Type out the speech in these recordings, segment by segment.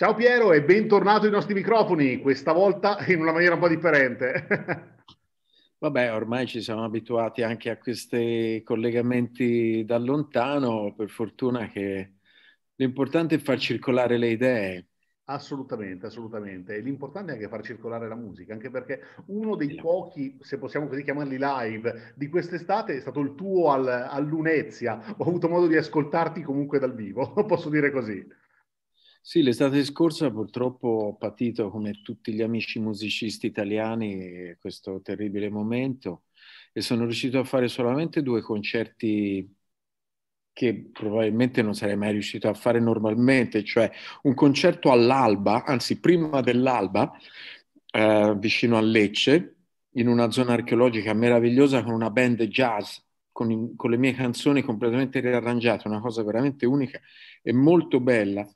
Ciao Piero e bentornato ai nostri microfoni, questa volta in una maniera un po' differente. Vabbè, ormai ci siamo abituati anche a questi collegamenti da lontano, per fortuna che l'importante è far circolare le idee. Assolutamente, assolutamente. E l'importante è anche far circolare la musica, anche perché uno dei pochi, se possiamo così chiamarli live, di quest'estate è stato il tuo al, all'Unezia. Ho avuto modo di ascoltarti comunque dal vivo, posso dire così. Sì, l'estate scorsa purtroppo ho patito, come tutti gli amici musicisti italiani, questo terribile momento e sono riuscito a fare solamente due concerti che probabilmente non sarei mai riuscito a fare normalmente, cioè un concerto all'alba, anzi prima dell'alba, eh, vicino a Lecce, in una zona archeologica meravigliosa con una band jazz, con, con le mie canzoni completamente riarrangiate, una cosa veramente unica e molto bella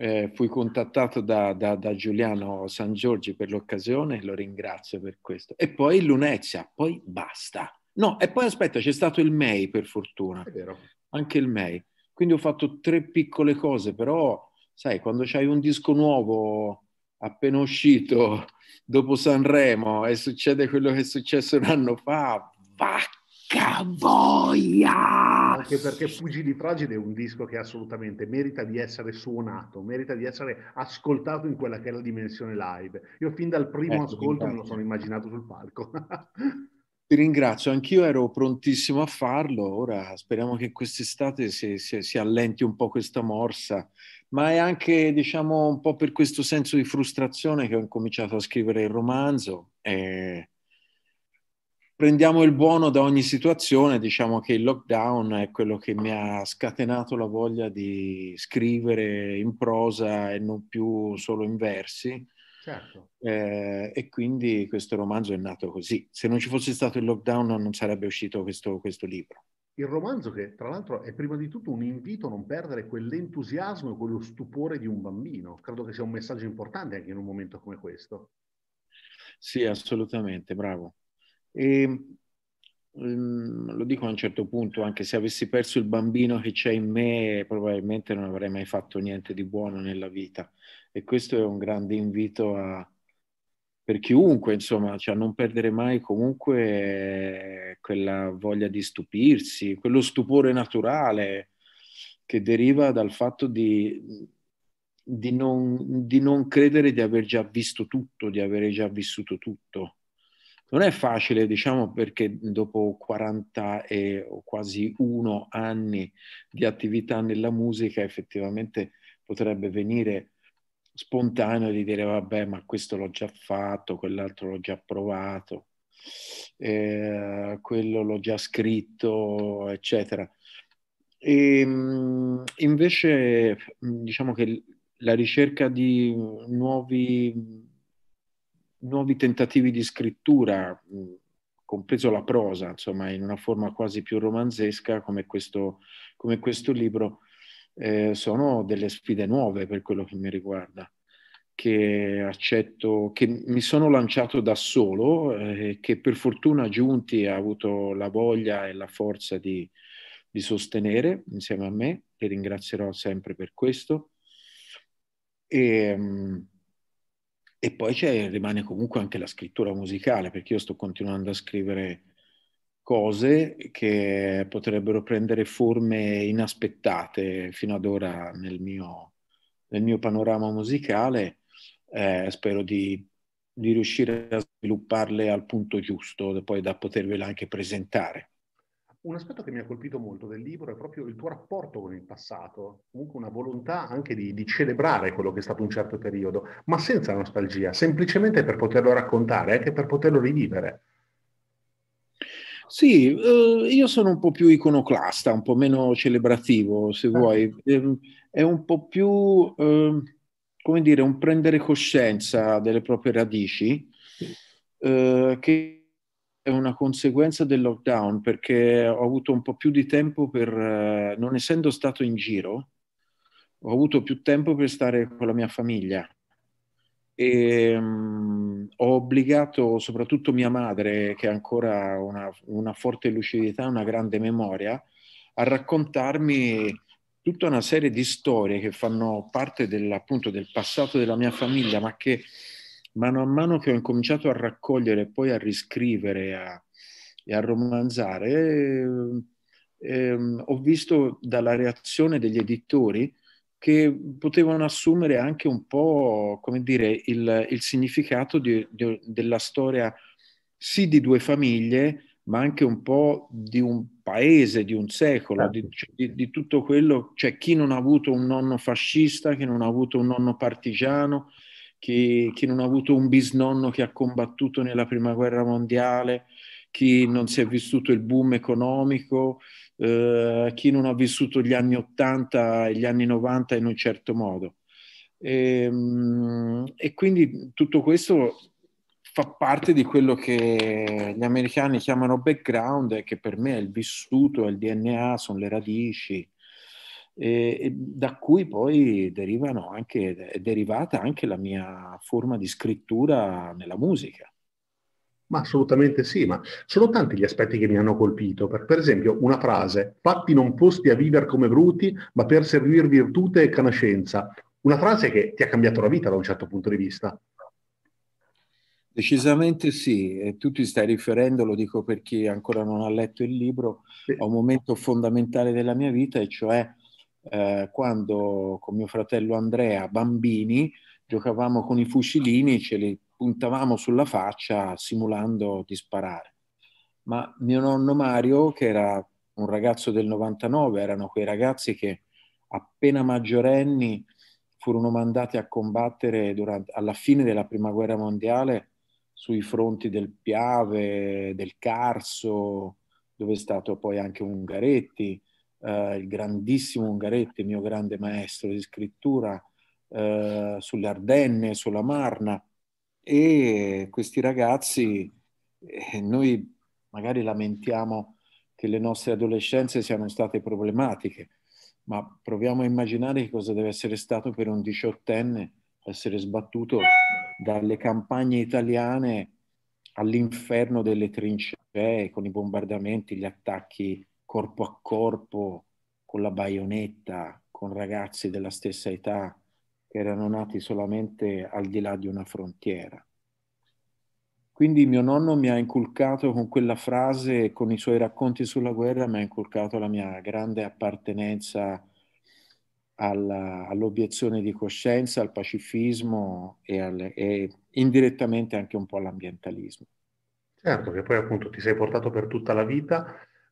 eh, fui contattato da, da, da Giuliano San Giorgi per l'occasione, lo ringrazio per questo. E poi Lunezia, poi basta. No, e poi aspetta, c'è stato il MEI per fortuna. È vero. Anche il MEI. Quindi ho fatto tre piccole cose, però sai, quando c'hai un disco nuovo appena uscito dopo Sanremo e succede quello che è successo un anno fa, vacca! Porca voglia! Anche perché Fugili Fragile è un disco che assolutamente merita di essere suonato, merita di essere ascoltato in quella che è la dimensione live. Io fin dal primo ecco, ascolto me lo sono immaginato sul palco. Ti ringrazio, anch'io ero prontissimo a farlo, ora speriamo che quest'estate si, si, si, allenti un po' questa morsa, ma è anche diciamo un po' per questo senso di frustrazione che ho incominciato a scrivere il romanzo. E eh, prendiamo il buono da ogni situazione, diciamo che il lockdown è quello che mi ha scatenato la voglia di scrivere in prosa e non più solo in versi. Certo. Eh, e quindi questo romanzo è nato così. Se non ci fosse stato il lockdown non sarebbe uscito questo, questo libro. Il romanzo che tra l'altro è prima di tutto un invito a non perdere quell'entusiasmo e quello stupore di un bambino. Credo che sia un messaggio importante anche in un momento come questo. Sì, assolutamente, bravo. E, mm, lo dico a un certo punto, anche se avessi perso il bambino che c'è in me, probabilmente non avrei mai fatto niente di buono nella vita. E questo è un grande invito a, per chiunque, insomma, cioè non perdere mai comunque eh, quella voglia di stupirsi, quello stupore naturale che deriva dal fatto di, di, non, di non credere di aver già visto tutto, di avere già vissuto tutto. Non è facile, diciamo, perché dopo 40 e quasi uno anni di attività nella musica effettivamente potrebbe venire spontaneo di dire vabbè ma questo l'ho già fatto, quell'altro l'ho già provato, eh, quello l'ho già scritto, eccetera. E, ehm, invece diciamo che la ricerca di nuovi nuovi tentativi di scrittura, mm, compreso la prosa, insomma, in una forma quasi più romanzesca come questo, come questo libro, eh, sono delle sfide nuove per quello che mi riguarda, che accetto, che mi sono lanciato da solo eh, e eh, che per fortuna Giunti ha avuto la voglia e la forza di, di sostenere insieme a me, che ringrazierò sempre per questo. E, mm, e poi rimane comunque anche la scrittura musicale, perché io sto continuando a scrivere cose che potrebbero prendere forme inaspettate fino ad ora nel mio, nel mio panorama musicale. Eh, spero di, di riuscire a svilupparle al punto giusto, poi da potervele anche presentare. Un aspetto che mi ha colpito molto del libro è proprio il tuo rapporto con il passato, comunque una volontà anche di, di celebrare quello che è stato un certo periodo, ma senza nostalgia, semplicemente per poterlo raccontare, anche per poterlo rivivere. Sì, eh, io sono un po' più iconoclasta, un po' meno celebrativo, se ah. vuoi. Ehm, è un po' più, eh, come dire, un prendere coscienza delle proprie radici, eh, che è una conseguenza del lockdown perché ho avuto un po' più di tempo per, eh, non essendo stato in giro, ho avuto più tempo per stare con la mia famiglia e um, ho obbligato soprattutto mia madre, che ha ancora una, una forte lucidità, una grande memoria, a raccontarmi tutta una serie di storie che fanno parte del, appunto del passato della mia famiglia, ma che mano a mano che ho incominciato a raccogliere e poi a riscrivere a, e a romanzare, ehm, ho visto dalla reazione degli editori che potevano assumere anche un po', come dire, il, il significato di, di, della storia sì di due famiglie, ma anche un po' di un paese, di un secolo, di, certo. cioè, di tutto quello, cioè chi non ha avuto un nonno fascista, chi non ha avuto un nonno partigiano, chi, chi non ha avuto un bisnonno che ha combattuto nella prima guerra mondiale, chi non si è vissuto il boom economico, eh, chi non ha vissuto gli anni 80 e gli anni 90 in un certo modo. E, ehm, e, quindi tutto questo fa parte di quello che gli americani chiamano background, e che per me è il vissuto, è il DNA, sono le radici, e, e da cui poi derivano anche, è derivata anche la mia forma di scrittura nella musica. Ma assolutamente sì, ma sono tanti gli aspetti che mi hanno colpito. Per, per esempio, una frase, fatti non posti a vivere come bruti, ma per servir virtute e conoscenza. Una frase che ti ha cambiato la vita da un certo punto di vista. Decisamente sì, e tu ti stai riferendo, lo dico per chi ancora non ha letto il libro, sì. a un momento fondamentale della mia vita, e cioè eh, quando con mio fratello Andrea, bambini, giocavamo con i fucilini, ce li puntavamo sulla faccia simulando di sparare. Ma mio nonno Mario, che era un ragazzo del 99, erano quei ragazzi che appena maggiorenni furono mandati a combattere durante, alla fine della prima guerra mondiale sui fronti del Piave, del Carso, dove è stato poi anche Ungaretti, eh, il grandissimo Ungaretti, mio grande maestro di scrittura, eh, sulle Ardenne, sulla Marna. E questi ragazzi, eh, noi magari lamentiamo che le nostre adolescenze siano state problematiche, ma proviamo a immaginare che cosa deve essere stato per un diciottenne essere sbattuto dalle campagne italiane all'inferno delle trincee con i bombardamenti, gli attacchi corpo a corpo, con la baionetta, con ragazzi della stessa età che erano nati solamente al di là di una frontiera. Quindi mio nonno mi ha inculcato con quella frase, con i suoi racconti sulla guerra, mi ha inculcato la mia grande appartenenza alla, all'obiezione di coscienza, al pacifismo e, al, e, indirettamente anche un po' all'ambientalismo. Certo, che poi appunto ti sei portato per tutta la vita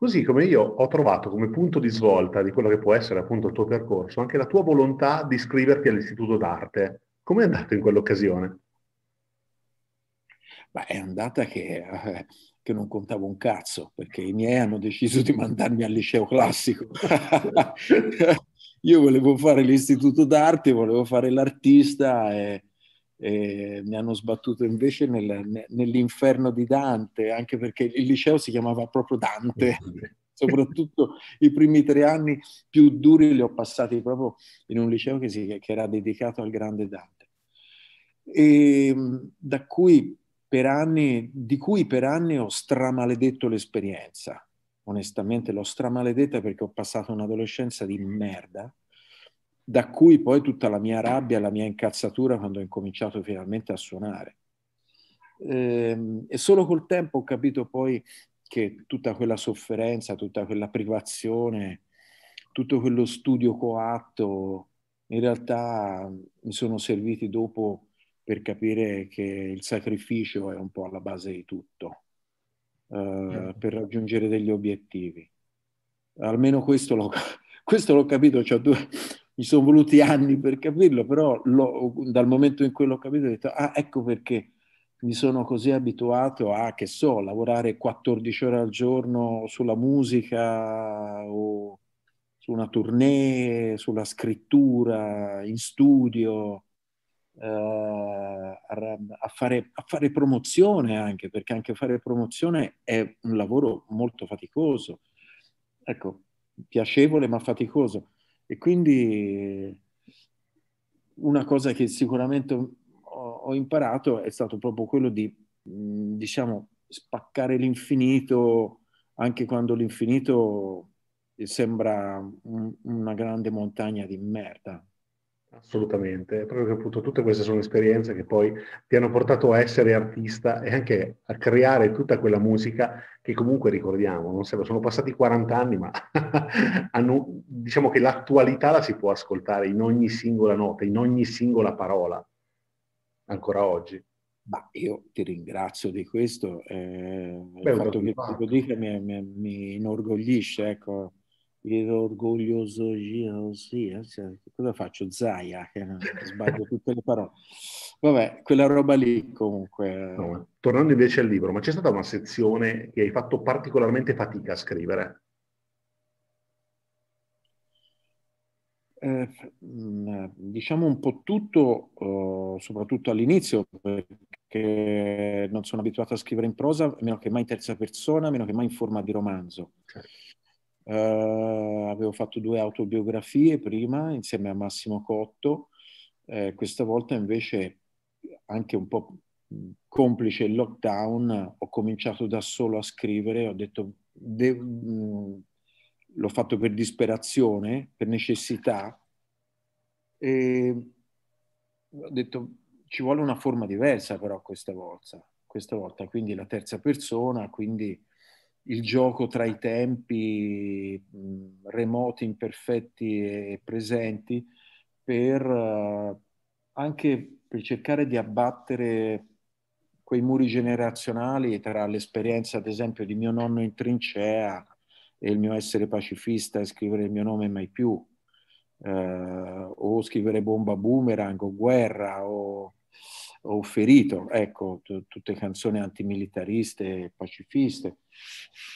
Così come io ho trovato come punto di svolta di quello che può essere appunto il tuo percorso anche la tua volontà di iscriverti all'Istituto d'Arte. Come è andato in quell'occasione? Beh, è andata che, eh, che, non contavo un cazzo, perché i miei hanno deciso di mandarmi al liceo classico. io volevo fare l'istituto d'arte, volevo fare l'artista e, eh, mi hanno sbattuto invece nel, nell'inferno di Dante, anche perché il liceo si chiamava proprio Dante. Soprattutto i primi tre anni più duri li ho passati proprio in un liceo che, si, che era dedicato al grande Dante. E, ehm, da cui per anni, di cui per anni ho stramaledetto l'esperienza. Onestamente l'ho stramaledetta perché ho passato un'adolescenza di merda da cui poi tutta la mia rabbia, la mia incazzatura quando ho incominciato finalmente a suonare. Ehm, e solo col tempo ho capito poi che tutta quella sofferenza, tutta quella privazione, tutto quello studio coatto, in realtà mi sono serviti dopo per capire che il sacrificio è un po' alla base di tutto, eh, certo. per raggiungere degli obiettivi. Almeno questo l'ho, questo l'ho capito, cioè, due, mi sono voluti anni per capirlo, però lo, dal momento in cui l'ho capito ho detto, ah, ecco perché mi sono così abituato a, che so, lavorare 14 ore al giorno sulla musica o su una tournée, sulla scrittura, in studio, eh, a, a, fare, a fare promozione anche, perché anche fare promozione è un lavoro molto faticoso. Ecco, piacevole ma faticoso e quindi una cosa che sicuramente ho, ho imparato è stato proprio quello di, diciamo, spaccare l'infinito anche quando l'infinito sembra un, una grande montagna di merda, Assolutamente, proprio che appunto tutte queste sono esperienze che poi ti hanno portato a essere artista e anche a creare tutta quella musica che comunque ricordiamo, non sembra, sono passati 40 anni ma hanno, diciamo che l'attualità la si può ascoltare in ogni singola nota, in ogni singola parola, ancora oggi. Ma io ti ringrazio di questo, eh, Beh, il fatto che tu lo dica mi, mi, mi inorgoglisce, ecco ero orgoglioso, eh, sì, cosa faccio? Zaia, sbaglio tutte le parole. Vabbè, quella roba lì comunque. No, tornando invece al libro, ma c'è stata una sezione che hai fatto particolarmente fatica a scrivere? Eh, mm, diciamo un po' tutto, eh, soprattutto all'inizio, perché non sono abituato a scrivere in prosa, meno che mai in terza persona, meno che mai in forma di romanzo. Certo Uh, avevo fatto due autobiografie prima insieme a Massimo Cotto, eh, questa volta invece anche un po' complice il lockdown ho cominciato da solo a scrivere, ho detto de- mh, l'ho fatto per disperazione, per necessità e ho detto ci vuole una forma diversa però questa volta, questa volta quindi la terza persona, quindi il gioco tra i tempi mh, remoti, imperfetti e presenti per uh, anche per cercare di abbattere quei muri generazionali tra l'esperienza, ad esempio, di mio nonno in trincea e il mio essere pacifista e scrivere il mio nome mai più, eh, o scrivere bomba boomerang o guerra o ho ferito, ecco, t- tutte canzoni antimilitariste, e pacifiste,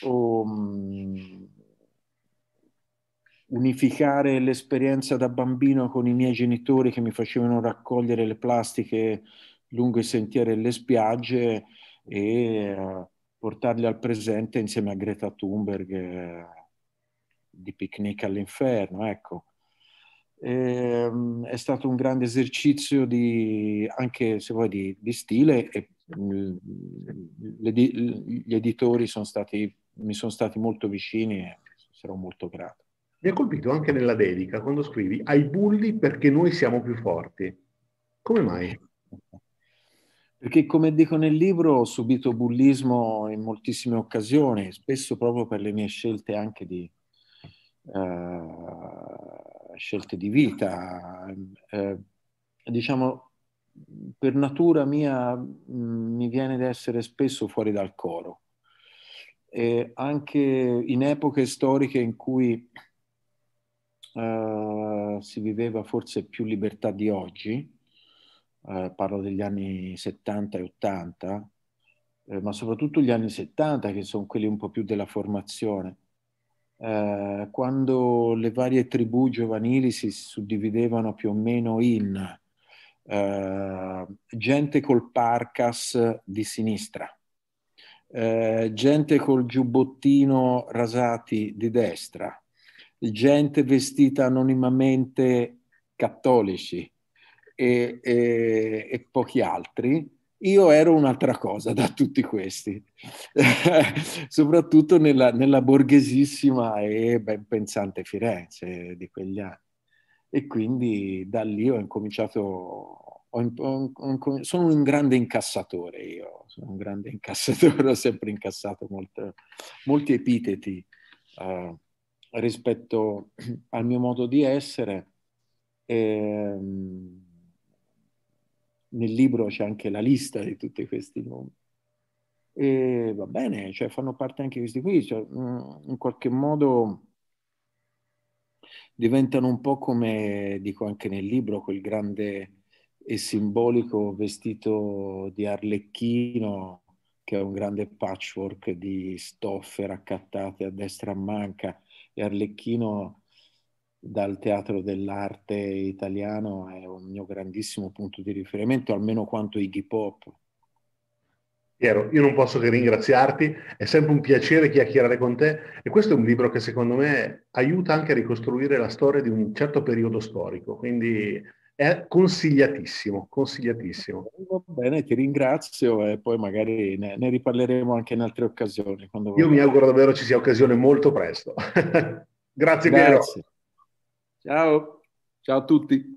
o, um, mm, unificare l'esperienza da bambino con i miei genitori che mi facevano raccogliere le plastiche lungo i sentieri e le spiagge e uh, eh, portarli al presente insieme a Greta Thunberg uh, di Picnic all'inferno, ecco. E, è stato un grande esercizio di, anche se vuoi, di, di stile e mm, gli editori sono stati, mi sono stati molto vicini e sarò molto grato. Mi ha colpito anche nella dedica quando scrivi ai bulli perché noi siamo più forti. Come mai? Perché come dico nel libro ho subito bullismo in moltissime occasioni, spesso proprio per le mie scelte anche di, uh, scelte di vita, eh, diciamo, per natura mia mh, mm, mi viene di essere spesso fuori dal coro. E anche in epoche storiche in cui eh, si viveva forse più libertà di oggi, eh, parlo degli anni 70 e 80, eh, ma soprattutto gli anni 70 che sono quelli un po' più della formazione, eh, quando le varie tribù giovanili si suddividevano più o meno in eh, gente col parkas di sinistra, eh, gente col giubbottino rasati di destra, gente vestita anonimamente cattolici e, e, e pochi altri, io ero un'altra cosa da tutti questi, soprattutto nella, nella, borghesissima e ben pensante Firenze di quegli anni. E quindi da lì ho incominciato, ho, ho, sono un grande incassatore io, sono un grande incassatore, ho sempre incassato molto, molti epiteti eh, rispetto al mio modo di essere. E, ehm, nel libro c'è anche la lista di tutti questi nomi. E va bene, cioè fanno parte anche questi qui, cioè, mm, in qualche modo diventano un po' come dico anche nel libro quel grande e simbolico vestito di arlecchino che è un grande patchwork di stoffe raccattate a destra a manca e arlecchino dal teatro dell'arte italiano è un mio grandissimo punto di riferimento, almeno quanto Iggy Pop. Piero, io non posso che ringraziarti, è sempre un piacere chiacchierare con te e questo è un libro che secondo me aiuta anche a ricostruire la storia di un certo periodo storico, quindi è consigliatissimo, consigliatissimo. Va bene, ti ringrazio e poi magari ne, ne riparleremo anche in altre occasioni. Io vorrei. mi auguro davvero ci sia occasione molto presto. Grazie, Grazie. Piero. Ciao, ciao a tutti.